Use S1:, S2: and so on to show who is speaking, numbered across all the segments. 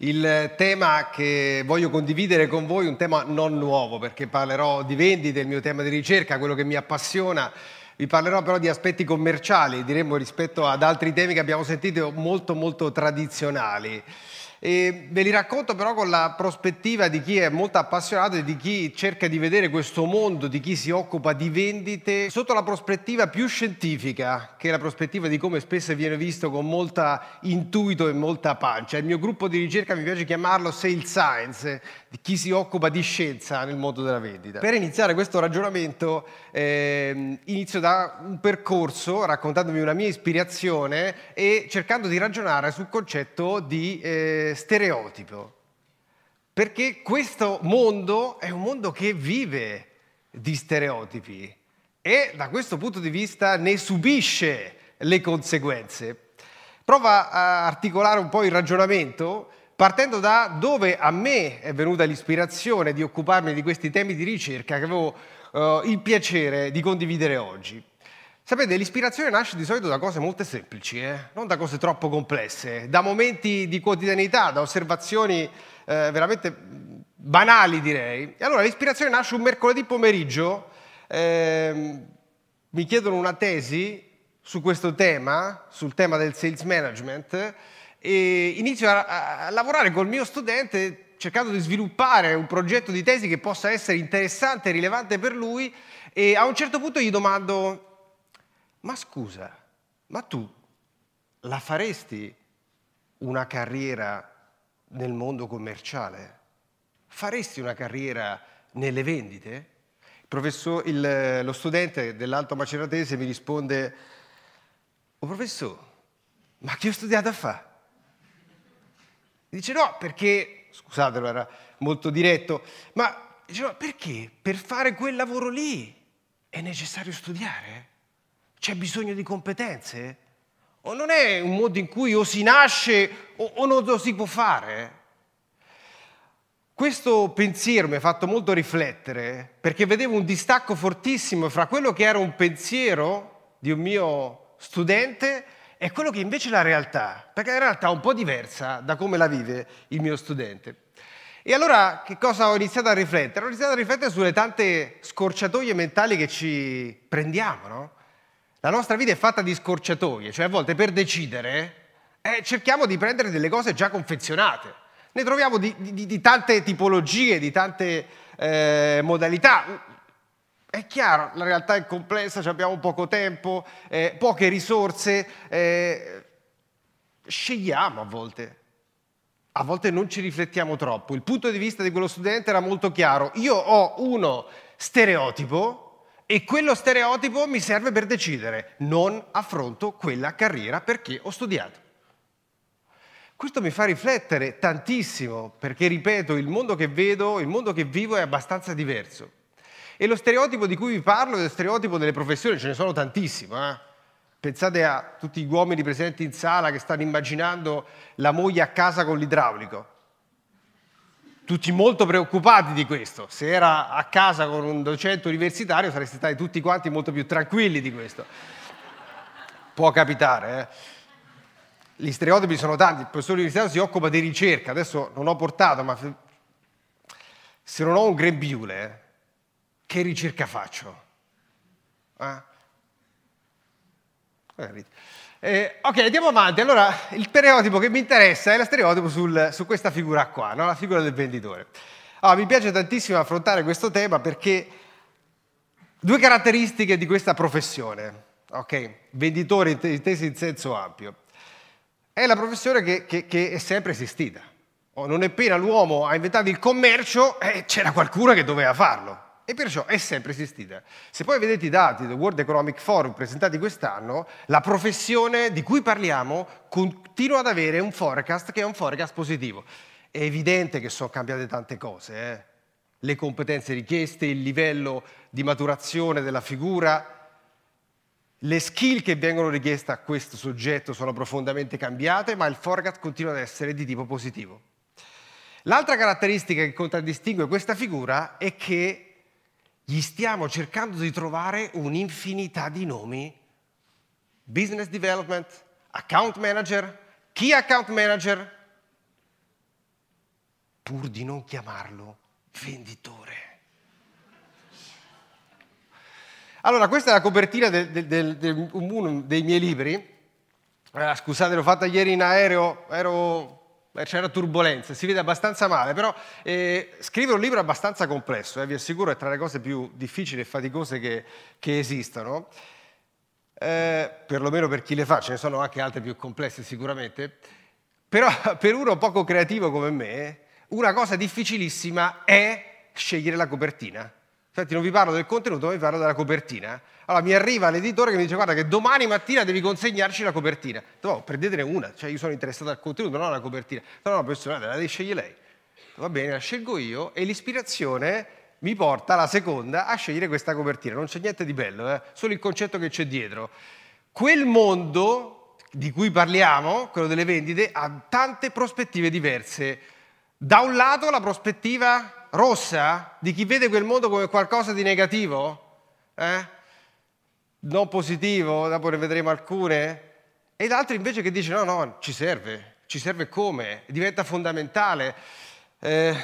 S1: Il tema che voglio condividere con voi è un tema non nuovo perché parlerò di vendite, il mio tema di ricerca, quello che mi appassiona. Vi parlerò però di aspetti commerciali, diremmo rispetto ad altri temi che abbiamo sentito molto molto tradizionali. E ve li racconto però con la prospettiva di chi è molto appassionato e di chi cerca di vedere questo mondo, di chi si occupa di vendite, sotto la prospettiva più scientifica, che è la prospettiva di come spesso viene visto con molto intuito e molta pancia. Il mio gruppo di ricerca mi piace chiamarlo Sales Science, di chi si occupa di scienza nel mondo della vendita. Per iniziare questo ragionamento eh, inizio da un percorso raccontandomi una mia ispirazione e cercando di ragionare sul concetto di... Eh, stereotipo, perché questo mondo è un mondo che vive di stereotipi e da questo punto di vista ne subisce le conseguenze. Prova a articolare un po' il ragionamento partendo da dove a me è venuta l'ispirazione di occuparmi di questi temi di ricerca che avevo eh, il piacere di condividere oggi. Sapete, l'ispirazione nasce di solito da cose molto semplici, eh? non da cose troppo complesse, da momenti di quotidianità, da osservazioni eh, veramente banali direi. E allora l'ispirazione nasce un mercoledì pomeriggio, eh, mi chiedono una tesi su questo tema, sul tema del sales management, e inizio a, a lavorare col mio studente cercando di sviluppare un progetto di tesi che possa essere interessante e rilevante per lui e a un certo punto gli domando ma scusa, ma tu la faresti una carriera nel mondo commerciale? Faresti una carriera nelle vendite? Professor, il, lo studente dell'Alto Maceratese mi risponde, oh professore, ma che ho studiato a fare? Dice no, perché, scusatelo, era molto diretto, ma dice no, perché per fare quel lavoro lì è necessario studiare? c'è bisogno di competenze? O non è un modo in cui o si nasce o, o non lo si può fare? Questo pensiero mi ha fatto molto riflettere perché vedevo un distacco fortissimo fra quello che era un pensiero di un mio studente e quello che invece è la realtà, perché la realtà è un po' diversa da come la vive il mio studente. E allora che cosa ho iniziato a riflettere? Ho iniziato a riflettere sulle tante scorciatoie mentali che ci prendiamo, no? La nostra vita è fatta di scorciatoie, cioè a volte per decidere eh, cerchiamo di prendere delle cose già confezionate. Ne troviamo di, di, di tante tipologie, di tante eh, modalità. È chiaro, la realtà è complessa, abbiamo poco tempo, eh, poche risorse, eh, scegliamo a volte, a volte non ci riflettiamo troppo. Il punto di vista di quello studente era molto chiaro, io ho uno stereotipo e quello stereotipo mi serve per decidere, non affronto quella carriera perché ho studiato. Questo mi fa riflettere tantissimo, perché ripeto, il mondo che vedo, il mondo che vivo è abbastanza diverso. E lo stereotipo di cui vi parlo è lo stereotipo delle professioni, ce ne sono tantissime. Eh? Pensate a tutti gli uomini presenti in sala che stanno immaginando la moglie a casa con l'idraulico tutti molto preoccupati di questo. Se era a casa con un docente universitario sareste stati tutti quanti molto più tranquilli di questo. Può capitare, eh? Gli stereotipi sono tanti, il professore universitario si occupa di ricerca, adesso non ho portato, ma se non ho un grembiule, eh, che ricerca faccio? Eh? eh eh, ok, andiamo avanti. Allora, il stereotipo che mi interessa è lo stereotipo sul, su questa figura qua, no? la figura del venditore. Allora, ah, mi piace tantissimo affrontare questo tema perché due caratteristiche di questa professione, ok? Venditore inteso in senso ampio. È la professione che, che, che è sempre esistita. non appena l'uomo ha inventato il commercio, eh, c'era qualcuno che doveva farlo e perciò è sempre esistita. Se poi vedete i dati del World Economic Forum presentati quest'anno, la professione di cui parliamo continua ad avere un forecast che è un forecast positivo. È evidente che sono cambiate tante cose, eh? le competenze richieste, il livello di maturazione della figura, le skill che vengono richieste a questo soggetto sono profondamente cambiate, ma il forecast continua ad essere di tipo positivo. L'altra caratteristica che contraddistingue questa figura è che gli stiamo cercando di trovare un'infinità di nomi. Business development, account manager, key account manager, pur di non chiamarlo venditore. Allora, questa è la copertina di uno dei miei libri. Eh, scusate, l'ho fatta ieri in aereo, ero c'era turbolenza, si vede abbastanza male, però eh, scrivere un libro è abbastanza complesso, eh, vi assicuro, è tra le cose più difficili e faticose che, che esistano, eh, perlomeno per chi le fa, ce ne sono anche altre più complesse sicuramente, però per uno poco creativo come me, una cosa difficilissima è scegliere la copertina. Senti, non vi parlo del contenuto, ma vi parlo della copertina. Allora mi arriva l'editore che mi dice guarda che domani mattina devi consegnarci la copertina. No, oh, prendetene una, cioè io sono interessato al contenuto, non alla copertina. No, no, personale, la scegli scegliere lei. Va bene, la scelgo io e l'ispirazione mi porta, la seconda, a scegliere questa copertina. Non c'è niente di bello, eh? solo il concetto che c'è dietro. Quel mondo di cui parliamo, quello delle vendite, ha tante prospettive diverse. Da un lato la prospettiva rossa di chi vede quel mondo come qualcosa di negativo, eh? non positivo, dopo ne vedremo alcune, e l'altro invece che dice no, no, ci serve, ci serve come, diventa fondamentale. Eh,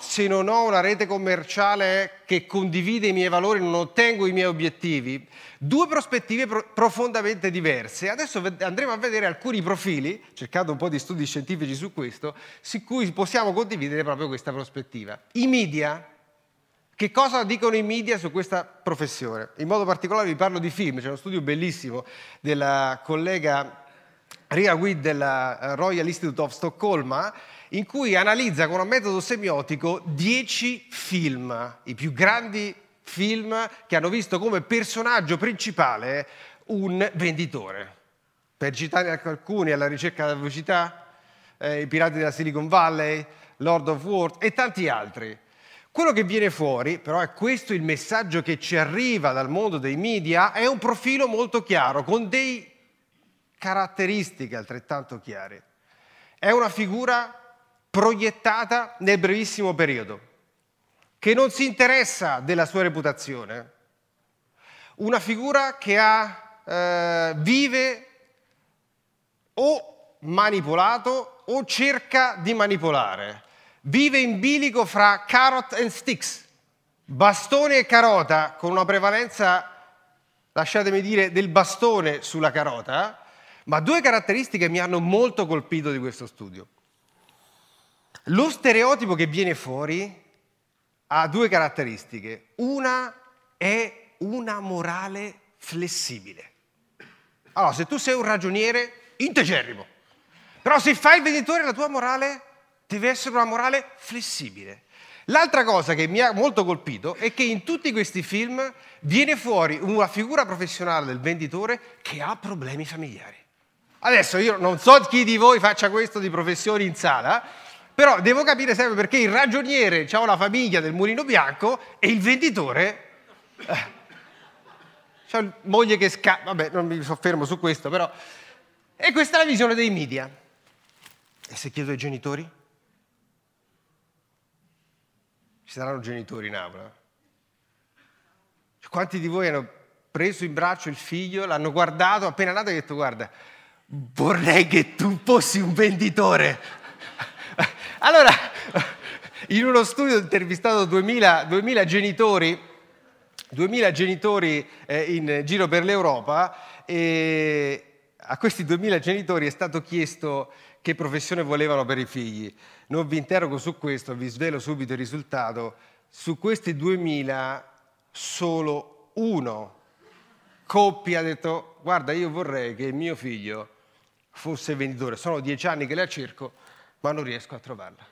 S1: se non ho una rete commerciale che condivide i miei valori, non ottengo i miei obiettivi. Due prospettive pro profondamente diverse. Adesso andremo a vedere alcuni profili, cercando un po' di studi scientifici su questo, su cui possiamo condividere proprio questa prospettiva. I media. Che cosa dicono i media su questa professione? In modo particolare vi parlo di film, c'è uno studio bellissimo della collega Ria Guid della eh, Royal Institute of Stoccolma in cui analizza con un metodo semiotico dieci film, i più grandi film che hanno visto come personaggio principale un venditore. Per citare alcuni, alla ricerca della velocità, eh, i pirati della Silicon Valley, Lord of War e tanti altri. Quello che viene fuori, però è questo il messaggio che ci arriva dal mondo dei media, è un profilo molto chiaro, con dei caratteristiche altrettanto chiare. È una figura proiettata nel brevissimo periodo, che non si interessa della sua reputazione, una figura che ha, eh, vive o manipolato o cerca di manipolare, vive in bilico fra carrot and sticks, bastone e carota, con una prevalenza, lasciatemi dire, del bastone sulla carota, ma due caratteristiche mi hanno molto colpito di questo studio. Lo stereotipo che viene fuori ha due caratteristiche. Una è una morale flessibile. Allora, se tu sei un ragioniere, integerrimo. Però se fai il venditore, la tua morale deve essere una morale flessibile. L'altra cosa che mi ha molto colpito è che in tutti questi film viene fuori una figura professionale del venditore che ha problemi familiari. Adesso io non so chi di voi faccia questo di professione in sala, però devo capire sempre perché il ragioniere ha la famiglia del mulino bianco e il venditore... Eh, c'è moglie che scappa, vabbè non mi soffermo su questo però... E questa è la visione dei media. E se chiedo ai genitori? Ci saranno genitori in aula? Cioè, quanti di voi hanno preso in braccio il figlio, l'hanno guardato appena nato e ha detto guarda, vorrei che tu fossi un venditore. Allora, in uno studio ho intervistato 2000, 2000 genitori, 2000 genitori eh, in giro per l'Europa e a questi 2000 genitori è stato chiesto che professione volevano per i figli. Non vi interrogo su questo, vi svelo subito il risultato. Su questi 2000 solo uno coppia ha detto guarda io vorrei che il mio figlio fosse venditore, sono dieci anni che la cerco, ma non riesco a trovarla.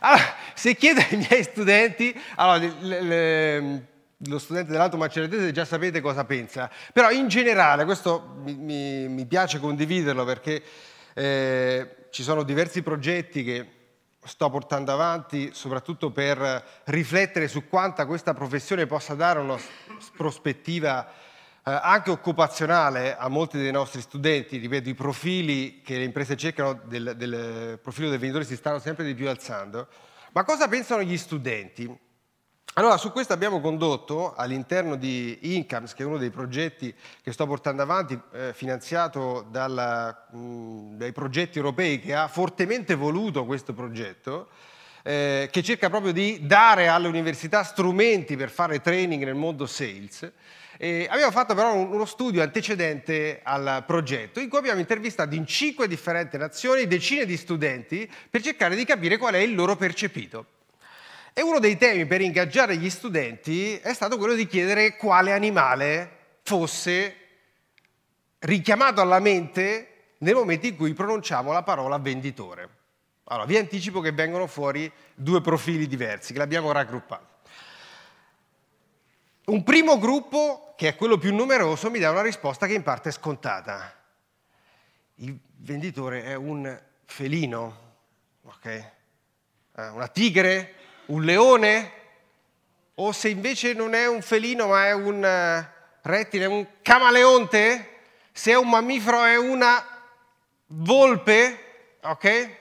S1: Allora, se chiedo ai miei studenti, allora, le, le, lo studente dell'Alto Maceratese già sapete cosa pensa, però in generale, questo mi, mi, mi piace condividerlo perché eh, ci sono diversi progetti che sto portando avanti soprattutto per riflettere su quanta questa professione possa dare una prospettiva eh, anche occupazionale a molti dei nostri studenti, ripeto, i profili che le imprese cercano del, del profilo del venditore si stanno sempre di più alzando. Ma cosa pensano gli studenti? Allora, su questo abbiamo condotto all'interno di Incomes, che è uno dei progetti che sto portando avanti, eh, finanziato dalla, mh, dai progetti europei, che ha fortemente voluto questo progetto, eh, che cerca proprio di dare alle università strumenti per fare training nel mondo sales. Eh, abbiamo fatto però uno studio antecedente al progetto in cui abbiamo intervistato in cinque differenti nazioni decine di studenti per cercare di capire qual è il loro percepito. E uno dei temi per ingaggiare gli studenti è stato quello di chiedere quale animale fosse richiamato alla mente nel momento in cui pronunciamo la parola venditore. Allora, vi anticipo che vengono fuori due profili diversi, che l'abbiamo raggruppato. Un primo gruppo, che è quello più numeroso, mi dà una risposta che in parte è scontata. Il venditore è un felino, ok? Ah, una tigre? Un leone? O se invece non è un felino ma è un eh, rettile, un camaleonte? Se è un mammifero è una volpe? Ok?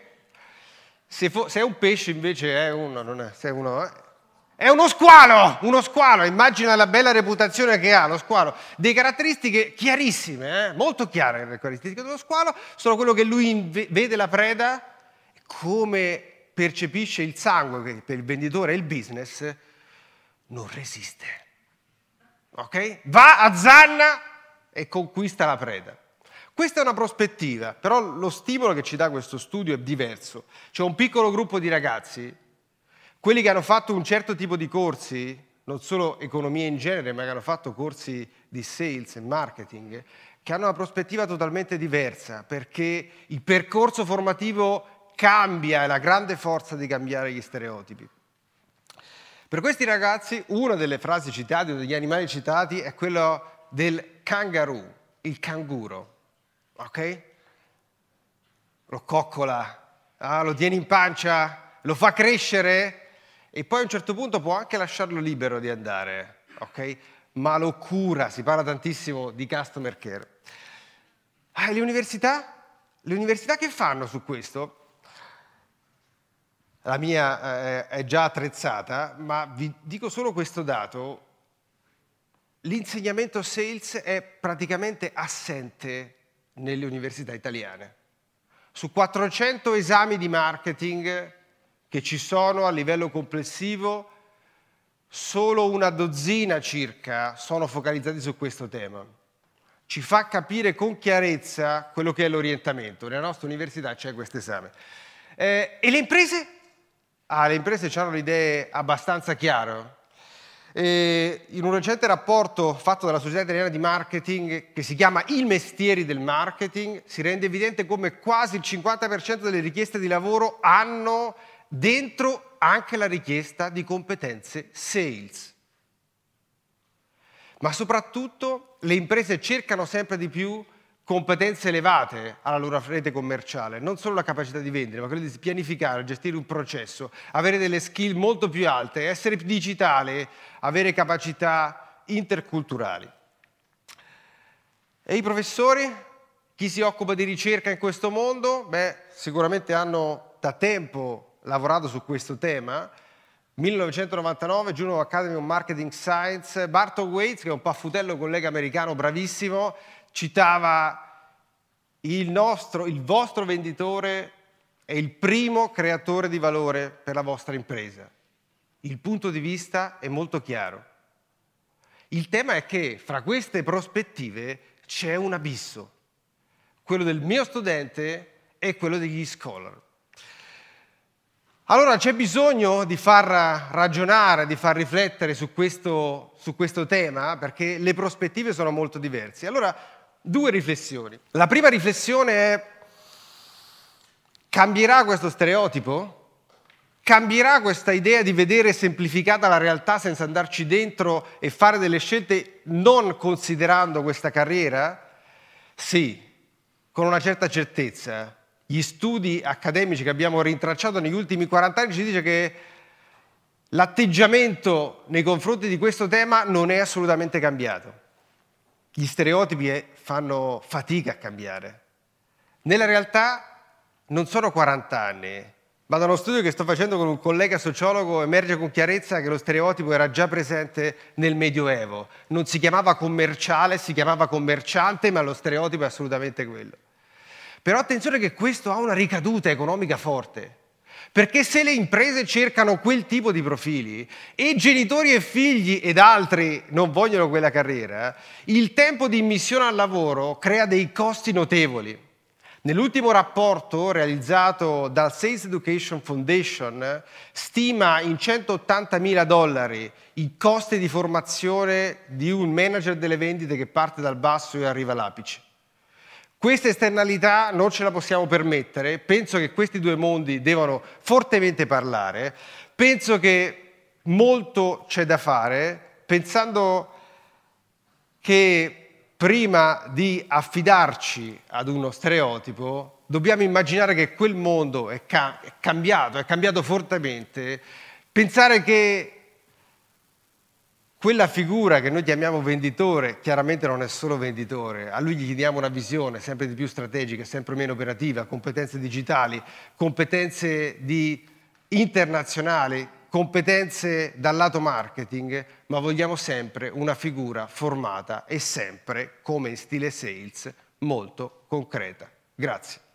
S1: Se, se è un pesce invece è uno, non è, se è uno... Eh? È uno squalo, uno squalo, immagina la bella reputazione che ha lo squalo. Delle caratteristiche chiarissime, eh? molto chiare le caratteristiche dello squalo, sono quello che lui vede la preda, come percepisce il sangue, che per il venditore è il business, non resiste. Ok? Va a zanna e conquista la preda. Questa è una prospettiva, però lo stimolo che ci dà questo studio è diverso. C'è un piccolo gruppo di ragazzi quelli che hanno fatto un certo tipo di corsi, non solo economia in genere, ma che hanno fatto corsi di sales e marketing, che hanno una prospettiva totalmente diversa, perché il percorso formativo cambia, è la grande forza di cambiare gli stereotipi. Per questi ragazzi una delle frasi citate, o degli animali citati, è quella del kangaroo, il canguro, ok? Lo coccola, ah, lo tiene in pancia, lo fa crescere, e poi a un certo punto può anche lasciarlo libero di andare, ok? Ma lo cura, si parla tantissimo di customer care. Ah, le università? Le università che fanno su questo? La mia eh, è già attrezzata, ma vi dico solo questo dato. L'insegnamento sales è praticamente assente nelle università italiane. Su 400 esami di marketing che ci sono a livello complessivo, solo una dozzina circa sono focalizzati su questo tema. Ci fa capire con chiarezza quello che è l'orientamento. Nella nostra università c'è questo esame. Eh, e le imprese? Ah, le imprese hanno le idee abbastanza chiare. Eh, in un recente rapporto fatto dalla Società Italiana di Marketing che si chiama I mestieri del marketing si rende evidente come quasi il 50% delle richieste di lavoro hanno dentro anche la richiesta di competenze sales. Ma soprattutto le imprese cercano sempre di più competenze elevate alla loro rete commerciale, non solo la capacità di vendere, ma quella di pianificare, gestire un processo, avere delle skill molto più alte, essere digitale, avere capacità interculturali. E i professori? Chi si occupa di ricerca in questo mondo? Beh, sicuramente hanno da tempo lavorato su questo tema. 1999, Juno Academy of Marketing Science, Barton Waits, che è un paffutello collega americano bravissimo, citava il, nostro, il vostro venditore è il primo creatore di valore per la vostra impresa. Il punto di vista è molto chiaro. Il tema è che fra queste prospettive c'è un abisso, quello del mio studente e quello degli scholar. Allora c'è bisogno di far ragionare, di far riflettere su questo, su questo tema perché le prospettive sono molto diverse. Allora, due riflessioni. La prima riflessione è, cambierà questo stereotipo? Cambierà questa idea di vedere semplificata la realtà senza andarci dentro e fare delle scelte non considerando questa carriera? Sì, con una certa certezza, gli studi accademici che abbiamo rintracciato negli ultimi 40 anni ci dice che l'atteggiamento nei confronti di questo tema non è assolutamente cambiato. Gli stereotipi eh, fanno fatica a cambiare. Nella realtà non sono 40 anni, ma da uno studio che sto facendo con un collega sociologo emerge con chiarezza che lo stereotipo era già presente nel Medioevo. Non si chiamava commerciale, si chiamava commerciante, ma lo stereotipo è assolutamente quello. Però attenzione che questo ha una ricaduta economica forte. Perché se le imprese cercano quel tipo di profili e genitori e figli ed altri non vogliono quella carriera, il tempo di immissione al lavoro crea dei costi notevoli. Nell'ultimo rapporto realizzato dal Sales Education Foundation stima in 180 mila dollari i costi di formazione di un manager delle vendite che parte dal basso e arriva all'apice. Questa esternalità non ce la possiamo permettere, penso che questi due mondi devono fortemente parlare, penso che molto c'è da fare, pensando che prima di affidarci ad uno stereotipo dobbiamo immaginare che quel mondo è, ca- è cambiato, è cambiato fortemente, pensare che quella figura che noi chiamiamo venditore, chiaramente non è solo venditore, a lui gli chiediamo una visione sempre di più strategica, sempre meno operativa, competenze digitali, competenze di internazionali, competenze dal lato marketing, ma vogliamo sempre una figura formata e sempre, come in stile sales, molto concreta. Grazie.